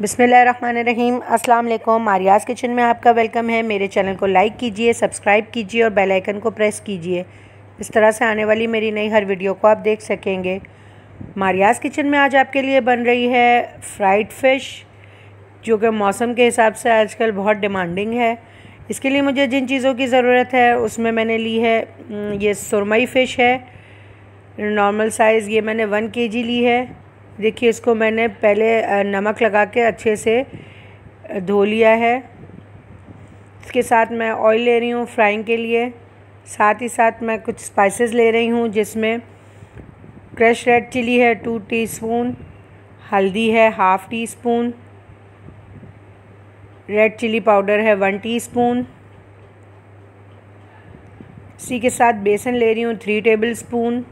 बिसमीम अस्सलाम Maria's kitchen में आपका वेलकम है मेरे चैनल को लाइक कीजिए सब्सक्राइब कीजिए और बेल आइकन को प्रेस कीजिए इस तरह से आने वाली मेरी नई हर वीडियो को आप देख सकेंगे मारियाज किचन में आज आपके लिए बन रही है फ्राइड फ़िश जो कि मौसम के हिसाब से आजकल बहुत डिमांडिंग है इसके लिए मुझे जिन चीज़ों की ज़रूरत है उसमें मैंने ली है ये सुरमई फ़िश है नॉर्मल साइज़ ये मैंने वन के जी ली है देखिए इसको मैंने पहले नमक लगा के अच्छे से धो लिया है इसके साथ मैं ऑयल ले रही हूँ फ्राइंग के लिए साथ ही साथ मैं कुछ स्पाइसेस ले रही हूँ जिसमें क्रश रेड चिली है टू टीस्पून हल्दी है half teaspoon red chilli powder है वन टीस्पून इसी के साथ बेसन ले रही हूँ थ्री टेबल स्पून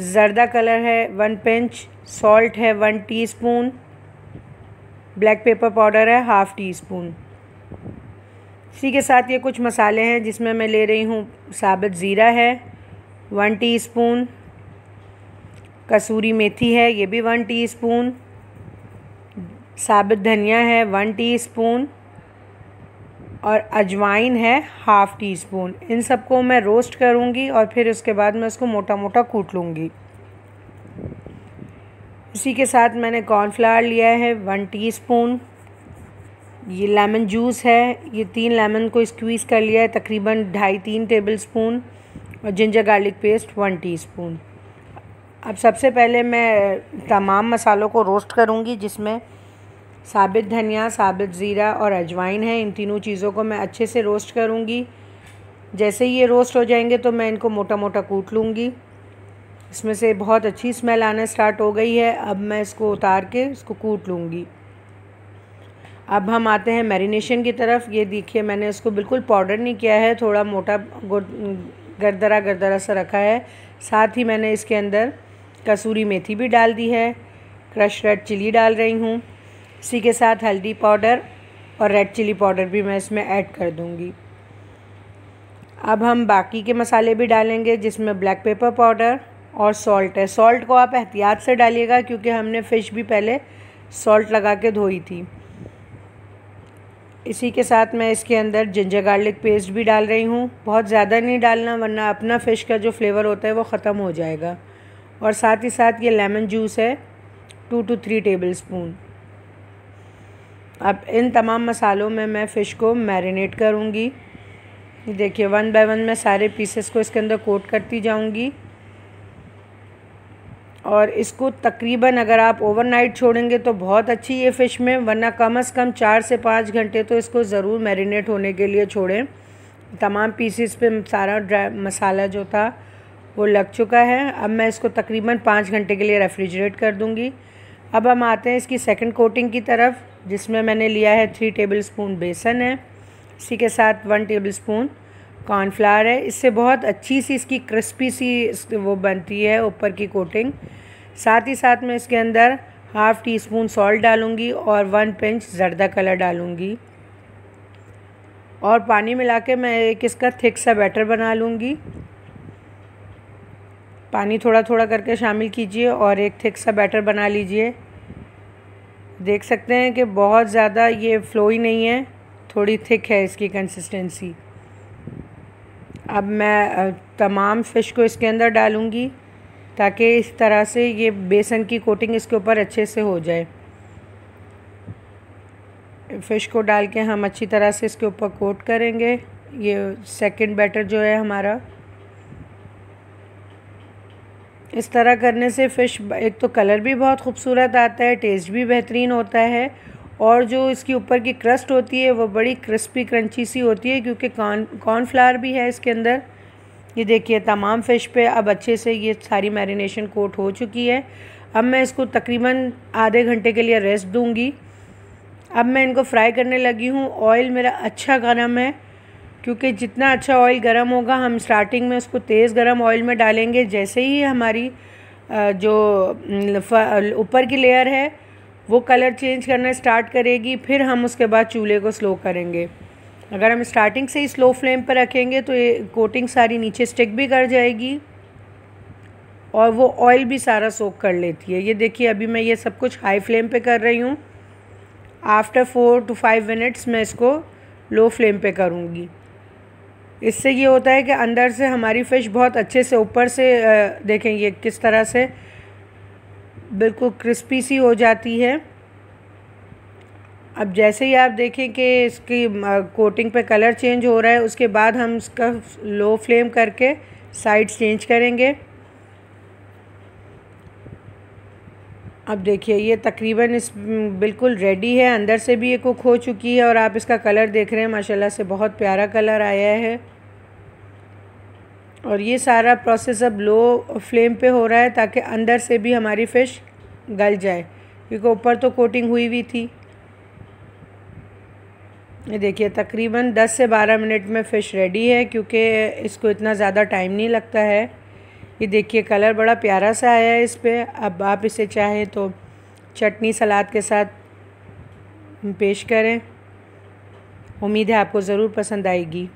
जर्दा कलर है वन पिंच सॉल्ट है one teaspoon black pepper powder है हाफ़ टी स्पून इसी के साथ ये कुछ मसाले हैं जिसमें मैं ले रही हूँ साबित ज़ीरा है वन टीस्पून कसूरी मेथी है ये भी वन टीस्पून साबित धनिया है वन टीस्पून और अजवाइन है हाफ़ टी स्पून इन सबको मैं रोस्ट करूँगी और फिर उसके बाद मैं उसको मोटा मोटा कूट लूँगी इसी के साथ मैंने कॉर्नफ्लावर लिया है वन टीस्पून ये लेमन जूस है ये तीन लेमन को स्क्वीज़ कर लिया है तकरीबन ढाई तीन टेबल स्पून और ginger garlic paste one teaspoon अब सबसे पहले मैं तमाम मसालों को रोस्ट करूँगी जिसमें साबित धनिया साबित ज़ीरा और अजवाइन है इन तीनों चीज़ों को मैं अच्छे से रोस्ट करूँगी जैसे ही ये रोस्ट हो जाएंगे तो मैं इनको मोटा मोटा कूट लूँगी इसमें से बहुत अच्छी स्मेल आना स्टार्ट हो गई है अब मैं इसको उतार के इसको कूट लूँगी अब हम आते हैं मैरिनेशन की तरफ ये देखिए मैंने इसको बिल्कुल पाउडर नहीं किया है थोड़ा मोटा गर्दरा गरदरा सा रखा है साथ ही मैंने इसके अंदर कसूरी मेथी भी डाल दी है क्रश रेड चिली डाल रही हूँ इसी के साथ हल्दी पाउडर और रेड चिली पाउडर भी मैं इसमें ऐड कर दूँगी अब हम बाकी के मसाले भी डालेंगे जिसमें ब्लैक पेपर पाउडर और सॉल्ट है सॉल्ट को आप एहतियात से डालिएगा क्योंकि हमने फ़िश भी पहले सॉल्ट लगा के धोई थी इसी के साथ मैं इसके अंदर जिंजर गार्लिक पेस्ट भी डाल रही हूँ बहुत ज़्यादा नहीं डालना वरना अपना फ़िश का जो फ्लेवर होता है वो ख़त्म हो जाएगा और साथ ही साथ ये लेमन जूस है two to three tablespoon अब इन तमाम मसालों में मैं फ़िश को मैरिनेट करूँगी देखिए वन बाय वन मैं सारे पीसेस को इसके अंदर कोट करती जाऊँगी और इसको तकरीबन अगर आप ओवरनाइट छोड़ेंगे तो बहुत अच्छी ये फ़िश में वरना कम अज़ कम चार से पाँच घंटे तो इसको ज़रूर मैरिनेट होने के लिए छोड़ें तमाम पीसेस पे सारा ड्राई मसाला जो था वो लग चुका है अब मैं इसको तकरीबन पाँच घंटे के लिए रेफ्रिजरेट कर दूँगी अब हम आते हैं इसकी सेकंड कोटिंग की तरफ जिसमें मैंने लिया है थ्री टेबलस्पून बेसन है इसी के साथ वन टेबलस्पून कॉर्नफ्लावर है इससे बहुत अच्छी सी इसकी क्रिस्पी सी वो बनती है ऊपर की कोटिंग साथ ही साथ मैं इसके अंदर हाफ़ टी स्पून सॉल्ट डालूँगी और वन पिंच जर्दा कलर डालूँगी और पानी मिला के मैं एक इसका थिक सा बैटर बना लूँगी पानी थोड़ा थोड़ा करके शामिल कीजिए और एक थिक सा बैटर बना लीजिए देख सकते हैं कि बहुत ज़्यादा ये फ्लो ही नहीं है थोड़ी थिक है इसकी कंसिस्टेंसी अब मैं तमाम फ़िश को इसके अंदर डालूँगी ताकि इस तरह से ये बेसन की कोटिंग इसके ऊपर अच्छे से हो जाए फ़िश को डाल के हम अच्छी तरह से इसके ऊपर कोट करेंगे ये सेकंड बैटर जो है हमारा इस तरह करने से फ़िश एक तो कलर भी बहुत खूबसूरत आता है टेस्ट भी बेहतरीन होता है और जो इसकी ऊपर की क्रस्ट होती है वो बड़ी क्रिस्पी क्रंची सी होती है क्योंकि कॉर्न कॉर्नफ्लावर भी है इसके अंदर ये देखिए तमाम फ़िश पे अब अच्छे से ये सारी मैरिनेशन कोट हो चुकी है अब मैं इसको तकरीबन आधे घंटे के लिए रेस्ट दूँगी अब मैं इनको फ्राई करने लगी हूँ ऑयल मेरा अच्छा गर्म है क्योंकि जितना अच्छा ऑयल गर्म होगा हम स्टार्टिंग में उसको तेज़ गर्म ऑयल में डालेंगे जैसे ही हमारी जो ऊपर की लेयर है वो कलर चेंज करना स्टार्ट करेगी फिर हम उसके बाद चूल्हे को स्लो करेंगे अगर हम स्टार्टिंग से ही स्लो फ्लेम पर रखेंगे तो ये कोटिंग सारी नीचे स्टिक भी कर जाएगी और वो ऑयल भी सारा सोख कर लेती है ये देखिए अभी मैं ये सब कुछ हाई फ्लेम पे कर रही हूँ after four to five minutes मैं इसको लो फ्लेम पे करूँगी इससे ये होता है कि अंदर से हमारी फ़िश बहुत अच्छे से ऊपर से देखें ये किस तरह से बिल्कुल क्रिस्पी सी हो जाती है अब जैसे ही आप देखें कि इसकी कोटिंग पे कलर चेंज हो रहा है उसके बाद हम इसका लो फ्लेम करके साइड चेंज करेंगे अब देखिए ये तकरीबन इस बिल्कुल रेडी है अंदर से भी ये कुक हो चुकी है और आप इसका कलर देख रहे हैं माशाल्लाह से बहुत प्यारा कलर आया है और ये सारा प्रोसेस अब लो फ्लेम पे हो रहा है ताकि अंदर से भी हमारी फ़िश गल जाए क्योंकि ऊपर तो कोटिंग हुई हुई थी ये देखिए तकरीबन 10 से 12 मिनट में फ़िश रेडी है क्योंकि इसको इतना ज़्यादा टाइम नहीं लगता है ये देखिए कलर बड़ा प्यारा सा आया है इस पर अब आप इसे चाहें तो चटनी सलाद के साथ पेश करें उम्मीद है आपको ज़रूर पसंद आएगी